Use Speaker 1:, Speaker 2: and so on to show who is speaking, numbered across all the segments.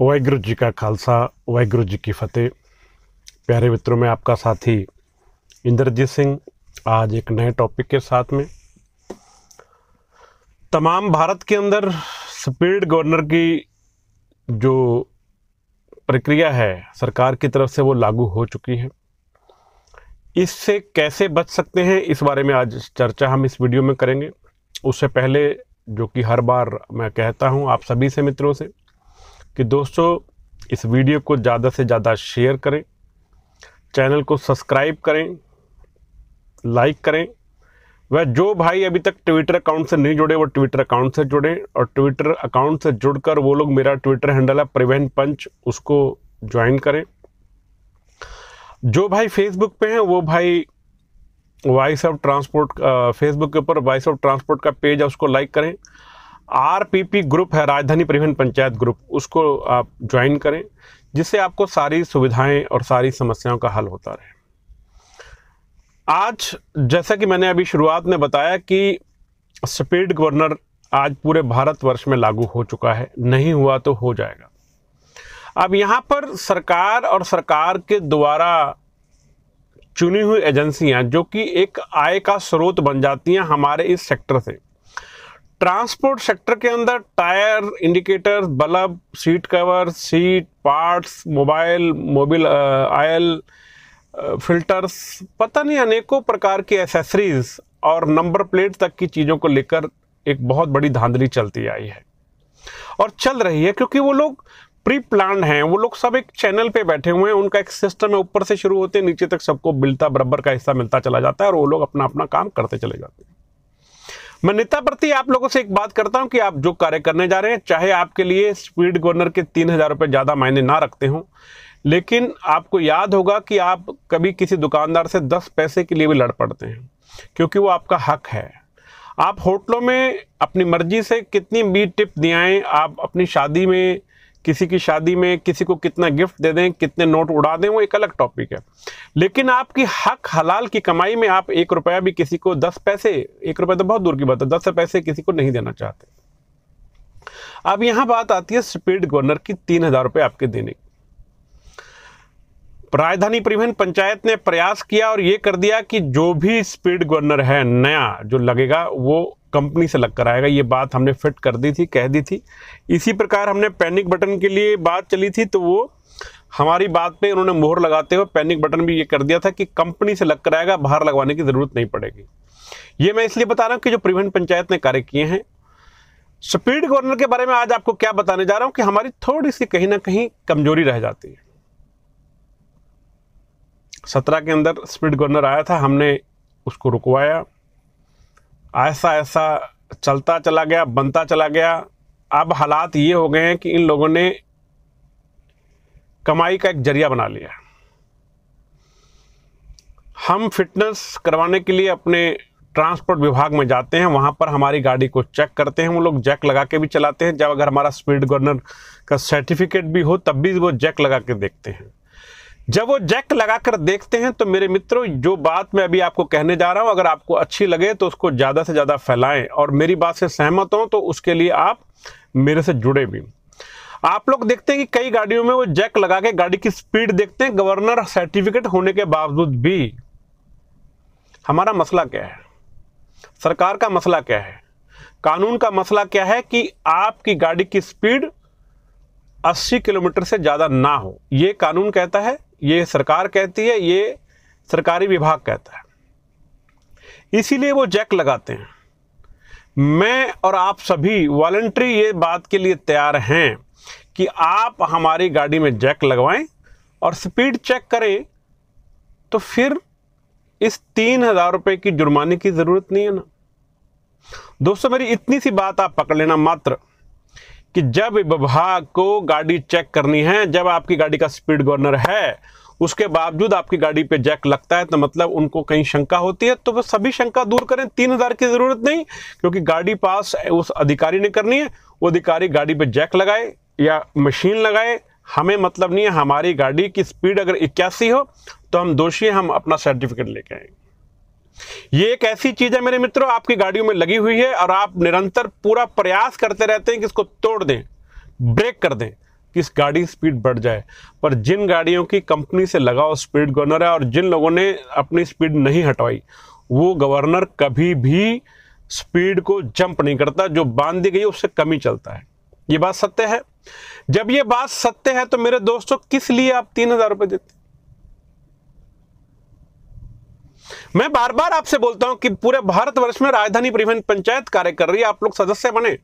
Speaker 1: वाहगुरु जी का खालसा वाहगुरु जी की फतेह प्यारे मित्रों में आपका साथी इंद्रजीत सिंह आज एक नए टॉपिक के साथ में तमाम भारत के अंदर स्पीड गवर्नर की जो प्रक्रिया है सरकार की तरफ से वो लागू हो चुकी है इससे कैसे बच सकते हैं इस बारे में आज चर्चा हम इस वीडियो में करेंगे उससे पहले जो कि हर बार मैं कहता हूं आप सभी से मित्रों से कि दोस्तों इस वीडियो को ज़्यादा से ज़्यादा शेयर करें चैनल को सब्सक्राइब करें लाइक करें वह जो भाई अभी तक ट्विटर अकाउंट से नहीं जुड़े वो ट्विटर अकाउंट से जुड़े और ट्विटर अकाउंट से जुड़कर वो लोग मेरा ट्विटर हैंडल है प्रिवेंट पंच उसको ज्वाइन करें जो भाई फेसबुक पे हैं वो भाई वॉइस ऑफ ट्रांसपोर्ट फेसबुक के ऊपर वॉइस ऑफ ट्रांसपोर्ट का पेज है उसको लाइक करें आरपीपी ग्रुप है राजधानी परिवहन पंचायत ग्रुप उसको आप ज्वाइन करें जिससे आपको सारी सुविधाएं और सारी समस्याओं का हल होता रहे आज जैसा कि मैंने अभी शुरुआत में बताया कि स्पीड गवर्नर आज पूरे भारतवर्ष में लागू हो चुका है नहीं हुआ तो हो जाएगा अब यहाँ पर सरकार और सरकार के द्वारा चुनी हुई एजेंसियाँ जो कि एक आय का स्रोत बन जाती हैं हमारे इस सेक्टर से ट्रांसपोर्ट सेक्टर के अंदर tyre indicator bulb seat cover seat parts mobile Mobil oil filters पता नहीं अनेकों प्रकार की एसेसरीज और नंबर प्लेट तक की चीज़ों को लेकर एक बहुत बड़ी धांधली चलती आई है और चल रही है क्योंकि वो लोग प्री प्लान हैं वो लोग सब एक चैनल पे बैठे हुए हैं उनका एक सिस्टम है ऊपर से शुरू होते हैं नीचे तक सबको मिलता बराबर का हिस्सा मिलता चला जाता है और वो लोग अपना अपना काम करते चले जाते हैं मैं नेता प्रति आप लोगों से एक बात करता हूं कि आप जो कार्य करने जा रहे हैं चाहे आपके लिए स्पीड गवर्नर के तीन हज़ार रुपये ज़्यादा मायने ना रखते हों लेकिन आपको याद होगा कि आप कभी किसी दुकानदार से दस पैसे के लिए भी लड़ पड़ते हैं क्योंकि वो आपका हक है आप होटलों में अपनी मर्जी से कितनी भी टिप दियाएं आप अपनी शादी में किसी की शादी में किसी को कितना गिफ्ट दे दें कितने नोट उड़ा दें वो एक अलग टॉपिक है लेकिन आपकी हक हलाल की कमाई में आप एक रुपया भी किसी को दस पैसे एक रुपया तो बहुत दूर की बात है दस पैसे किसी को नहीं देना चाहते अब यहां बात आती है स्पीड गवर्नर की तीन हजार रुपये आपके देने की राजधानी परिवहन पंचायत ने प्रयास किया और ये कर दिया कि जो भी स्पीड गवर्नर है नया जो लगेगा वो कंपनी से लग आएगा ये बात हमने फिट कर दी थी कह दी थी इसी प्रकार हमने पैनिक बटन के लिए बात चली थी तो वो हमारी बात पे उन्होंने मोहर लगाते हुए पैनिक बटन भी ये कर दिया था कि कंपनी से लग आएगा बाहर लगवाने की ज़रूरत नहीं पड़ेगी ये मैं इसलिए बता रहा हूँ कि जो परिवहन पंचायत ने कार्य किए हैं स्पीड गवर्नर के बारे में आज आपको क्या बताने जा रहा हूँ कि हमारी थोड़ी सी कहीं ना कहीं कमजोरी रह जाती है सत्रह के अंदर स्पीड गवर्नर आया था हमने उसको रुकवाया ऐसा ऐसा चलता चला गया बनता चला गया अब हालात ये हो गए हैं कि इन लोगों ने कमाई का एक जरिया बना लिया हम फिटनेस करवाने के लिए अपने ट्रांसपोर्ट विभाग में जाते हैं वहाँ पर हमारी गाड़ी को चेक करते हैं वो लोग जैक लगा के भी चलाते हैं जब अगर हमारा स्पीड गवर्नर का सर्टिफिकेट भी हो तब भी वो जैक लगा के देखते हैं जब वो जैक लगाकर देखते हैं तो मेरे मित्रों जो बात मैं अभी आपको कहने जा रहा हूं अगर आपको अच्छी लगे तो उसको ज़्यादा से ज़्यादा फैलाएं और मेरी बात से सहमत हो तो उसके लिए आप मेरे से जुड़े भी आप लोग देखते हैं कि कई गाड़ियों में वो जैक लगा के गाड़ी की स्पीड देखते हैं गवर्नर सर्टिफिकेट होने के बावजूद भी हमारा मसला क्या है सरकार का मसला क्या है कानून का मसला क्या है कि आपकी गाड़ी की स्पीड 80 किलोमीटर से ज़्यादा ना हो यह कानून कहता है ये सरकार कहती है ये सरकारी विभाग कहता है इसीलिए वो जैक लगाते हैं मैं और आप सभी वॉलेंट्री ये बात के लिए तैयार हैं कि आप हमारी गाड़ी में जैक लगवाएं और स्पीड चेक करें तो फिर इस तीन हज़ार रुपये की जुर्माने की ज़रूरत नहीं है ना दोस्तों मेरी इतनी सी बात आप पकड़ लेना मात्र कि जब विभाग को गाड़ी चेक करनी है जब आपकी गाड़ी का स्पीड गवर्नर है उसके बावजूद आपकी गाड़ी पे जैक लगता है तो मतलब उनको कहीं शंका होती है तो वो सभी शंका दूर करें तीन हज़ार की ज़रूरत नहीं क्योंकि गाड़ी पास उस अधिकारी ने करनी है वो अधिकारी गाड़ी पे जैक लगाए या मशीन लगाए हमें मतलब नहीं है हमारी गाड़ी की स्पीड अगर इक्यासी हो तो हम दोषी हम अपना सर्टिफिकेट लेके आएंगे ये एक ऐसी चीज़ है मेरे मित्रों आपकी गाड़ियों में लगी हुई है और आप निरंतर पूरा प्रयास करते रहते हैं कि इसको तोड़ दें ब्रेक कर दें कि इस गाड़ी स्पीड बढ़ जाए पर जिन गाड़ियों की कंपनी से लगाओ स्पीड गवर्नर है और जिन लोगों ने अपनी स्पीड नहीं हटवाई वो गवर्नर कभी भी स्पीड को जंप नहीं करता जो बांध दी गई उससे कम ही चलता है ये बात सत्य है जब ये बात सत्य है तो मेरे दोस्तों किस लिए आप तीन हज़ार रुपये देते मैं बार बार आपसे बोलता हूं कि पूरे भारतवर्ष में राजधानी परिवहन पंचायत कार्य कर रही है आप लोग सदस्य बने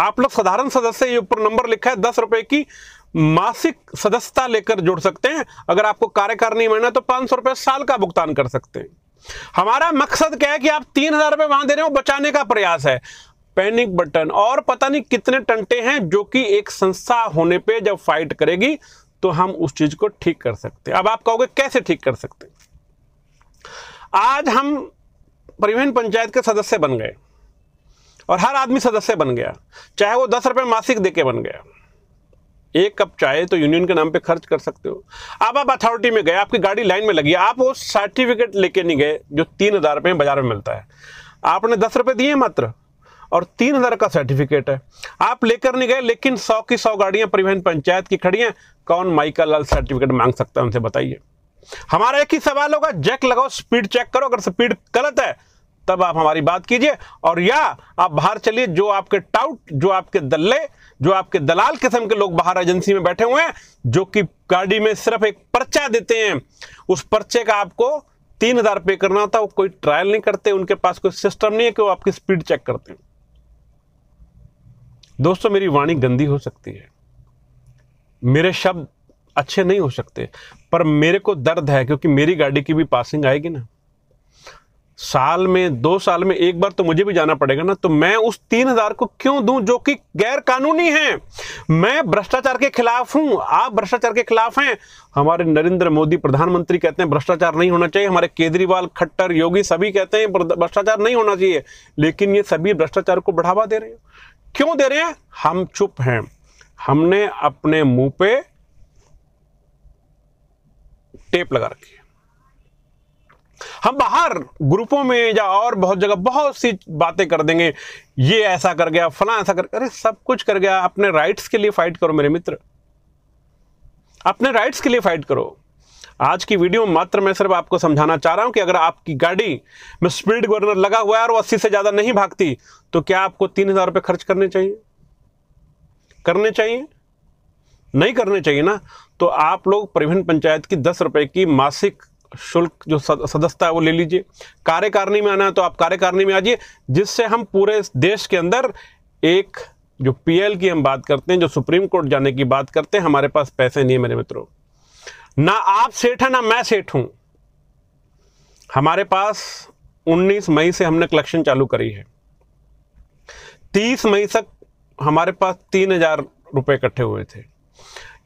Speaker 1: आप लोग साधारण सदस्य ये ऊपर नंबर लिखा है दस रुपए की मासिक सदस्यता लेकर जुड़ सकते हैं अगर आपको कार्यकाल नहीं मानना तो पांच सौ रुपए साल का भुगतान कर सकते हैं हमारा मकसद क्या है कि आप तीन हजार रुपए वहां दे रहे हो बचाने का प्रयास है पैनिक बटन और पता नहीं कितने टंटे हैं जो कि एक संस्था होने पे जब फाइट करेगी तो हम उस चीज को ठीक कर सकते हैं अब आप कहोगे कैसे ठीक कर सकते हैं आज हम परिवहन पंचायत के सदस्य बन गए और हर आदमी सदस्य बन गया चाहे वो दस रुपये मासिक दे के बन गया एक कप चाय तो यूनियन के नाम पे खर्च कर सकते हो अब आप अथॉरिटी में गए आपकी गाड़ी लाइन में लगी आप वो सर्टिफिकेट लेके नहीं गए जो तीन हज़ार रुपये बाजार में मिलता है आपने दस रुपये दिए मात्र और तीन हज़ार का सर्टिफिकेट है आप लेकर नहीं गए लेकिन सौ की सौ गाड़ियाँ परिवहन पंचायत की खड़ी हैं कौन माइका लाल सर्टिफिकेट मांग सकता है उनसे बताइए हमारा एक ही सवाल होगा जैक लगाओ स्पीड चेक करो अगर स्पीड गलत है तब आप हमारी बात कीजिए और या आप बाहर चलिए जो आपके टाउट जो आपके दल्ले जो आपके दलाल किस्म के लोग बाहर एजेंसी में बैठे हुए हैं जो कि गाड़ी में सिर्फ एक पर्चा देते हैं उस पर्चे का आपको तीन हजार पे करना होता है वो कोई ट्रायल नहीं करते उनके पास कोई सिस्टम नहीं है कि वो आपकी स्पीड चेक करते हैं दोस्तों मेरी वाणी गंदी हो सकती है मेरे शब्द अच्छे नहीं हो सकते पर मेरे को दर्द है क्योंकि मेरी गाड़ी की भी पासिंग आएगी ना साल में दो साल में एक बार तो मुझे भी जाना पड़ेगा ना तो मैं उस तीन हजार को क्यों दूं जो कि गैर कानूनी है मैं भ्रष्टाचार के खिलाफ हूं आप भ्रष्टाचार के खिलाफ हैं हमारे नरेंद्र मोदी प्रधानमंत्री कहते हैं भ्रष्टाचार नहीं होना चाहिए हमारे केजरीवाल खट्टर योगी सभी कहते हैं भ्रष्टाचार नहीं होना चाहिए लेकिन ये सभी भ्रष्टाचार को बढ़ावा दे रहे हैं क्यों दे रहे हैं हम चुप हैं हमने अपने मुंह पे टेप लगा रखी है हम बाहर ग्रुपों में या और बहुत जगह बहुत सी बातें कर देंगे ये ऐसा कर गया फला ऐसा कर अरे सब कुछ कर गया अपने राइट्स के लिए फाइट करो मेरे मित्र अपने राइट्स के लिए फाइट करो आज की वीडियो मात्र मैं सिर्फ आपको समझाना चाह रहा हूं कि अगर आपकी गाड़ी में स्पीड गवर्नर लगा हुआ है और वो अस्सी से ज्यादा नहीं भागती तो क्या आपको तीन हजार रुपये खर्च करने चाहिए करने चाहिए नहीं करने चाहिए ना तो आप लोग परिवहन पंचायत की दस रुपए की मासिक शुल्क जो सदस्यता है वो ले लीजिए कार्यकारिणी में आना है तो आप कार्यकारिणी में आ जाइए जिससे हम पूरे देश के अंदर एक जो पीएल की हम बात करते हैं जो सुप्रीम कोर्ट जाने की बात करते हैं हमारे पास पैसे नहीं है मेरे मित्रों ना आप सेठ हैं ना मैं सेठ हूं हमारे पास 19 मई से हमने कलेक्शन चालू करी है 30 मई तक हमारे पास तीन हजार रुपए इकट्ठे हुए थे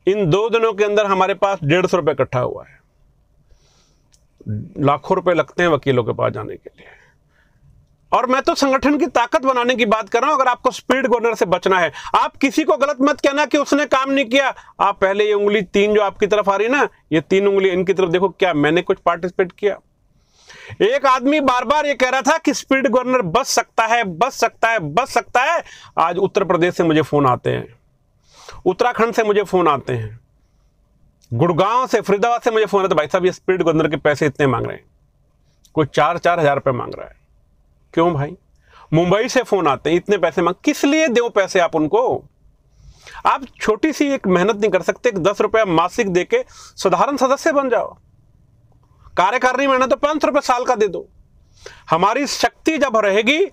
Speaker 1: इन दो दिनों के अंदर हमारे पास डेढ़ सौ रुपये इकट्ठा हुआ है लाखों रुपए लगते हैं वकीलों के पास जाने के लिए और मैं तो संगठन की ताकत बनाने की बात कर रहा हूं अगर आपको स्पीड गवर्नर से बचना है आप किसी को गलत मत कहना कि उसने काम नहीं किया आप पहले ये उंगली तीन जो आपकी तरफ आ रही ना ये तीन उंगली इनकी तरफ देखो क्या मैंने कुछ पार्टिसिपेट किया एक आदमी बार बार ये कह रहा था कि स्पीड गवर्नर बच सकता है बच सकता है बच सकता है आज उत्तर प्रदेश से मुझे फोन आते हैं उत्तराखंड से मुझे फ़ोन आते हैं गुड़गांव से फरीदाबाद से मुझे फ़ोन आते भाई साहब ये स्पीड गवर्नर के पैसे इतने मांग रहे हैं कोई चार चार हज़ार रुपये मांग रहा है क्यों भाई मुंबई से फ़ोन आते हैं इतने पैसे मांग किस लिए दो पैसे आप उनको आप छोटी सी एक मेहनत नहीं कर सकते दस रुपया मासिक दे के साधारण सदस्य बन जाओ कार्यकारिणी महीना तो पाँच रुपये साल का दे दो हमारी शक्ति जब रहेगी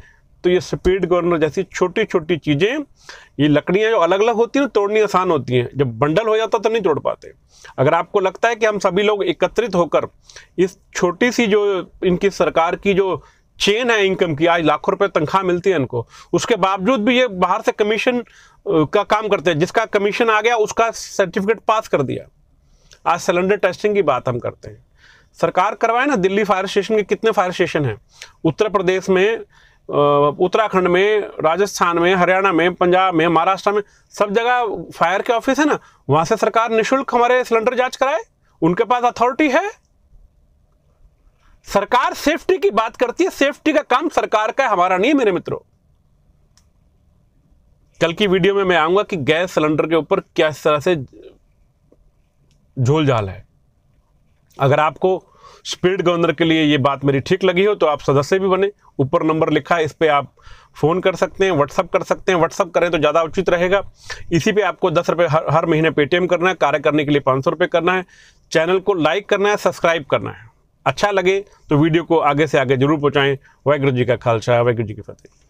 Speaker 1: तो ये स्पीड गवर्नर जैसी छोटी छोटी चीज़ें ये लकड़ियाँ जो अलग अलग होती हैं तोड़नी आसान होती हैं जब बंडल हो जाता तो नहीं तोड़ पाते अगर आपको लगता है कि हम सभी लोग एकत्रित होकर इस छोटी सी जो इनकी सरकार की जो चेन है इनकम की आज लाखों रुपए तनख्वाह मिलती है इनको उसके बावजूद भी ये बाहर से कमीशन का काम करते हैं जिसका कमीशन आ गया उसका सर्टिफिकेट पास कर दिया आज सिलेंडर टेस्टिंग की बात हम करते हैं सरकार करवाए ना दिल्ली फायर स्टेशन के कितने फायर स्टेशन हैं उत्तर प्रदेश में उत्तराखंड में राजस्थान में हरियाणा में पंजाब में महाराष्ट्र में सब जगह फायर के ऑफिस है ना वहां से सरकार निशुल्क हमारे सिलेंडर जांच कराए उनके पास अथॉरिटी है सरकार सेफ्टी की बात करती है सेफ्टी का काम सरकार का हमारा नहीं है मेरे मित्रों कल की वीडियो में मैं आऊंगा कि गैस सिलेंडर के ऊपर क्या इस तरह से झोल है अगर आपको स्पीड गवर्नर के लिए ये बात मेरी ठीक लगी हो तो आप सदस्य भी बने ऊपर नंबर लिखा है इस पर आप फ़ोन कर सकते हैं व्हाट्सअप कर सकते हैं व्हाट्सअप करें तो ज़्यादा उचित रहेगा इसी पे आपको दस रुपये हर, हर महीने पेटीएम करना है कार्य करने के लिए पाँच सौ रुपये करना है चैनल को लाइक करना है सब्सक्राइब करना है अच्छा लगे तो वीडियो को आगे से आगे जरूर पहुँचाएँ वाहगुरु जी का खालसा वाहगुरु जी की फतेह